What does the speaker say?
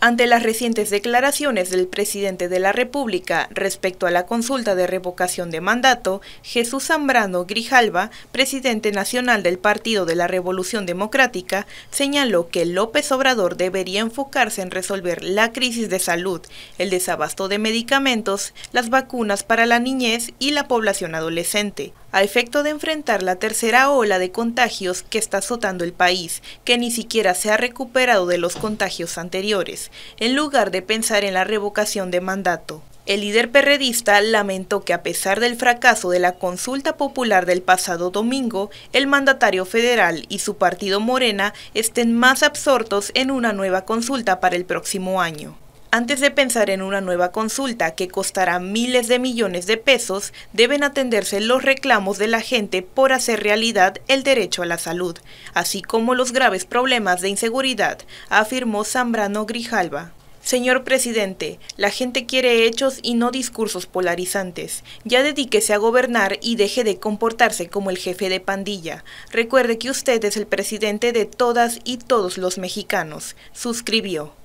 Ante las recientes declaraciones del presidente de la República respecto a la consulta de revocación de mandato, Jesús Zambrano Grijalva, presidente nacional del Partido de la Revolución Democrática, señaló que López Obrador debería enfocarse en resolver la crisis de salud, el desabasto de medicamentos, las vacunas para la niñez y la población adolescente a efecto de enfrentar la tercera ola de contagios que está azotando el país, que ni siquiera se ha recuperado de los contagios anteriores, en lugar de pensar en la revocación de mandato. El líder perredista lamentó que a pesar del fracaso de la consulta popular del pasado domingo, el mandatario federal y su partido Morena estén más absortos en una nueva consulta para el próximo año. Antes de pensar en una nueva consulta que costará miles de millones de pesos, deben atenderse los reclamos de la gente por hacer realidad el derecho a la salud, así como los graves problemas de inseguridad, afirmó Zambrano Grijalva. Señor presidente, la gente quiere hechos y no discursos polarizantes. Ya dedíquese a gobernar y deje de comportarse como el jefe de pandilla. Recuerde que usted es el presidente de todas y todos los mexicanos, suscribió.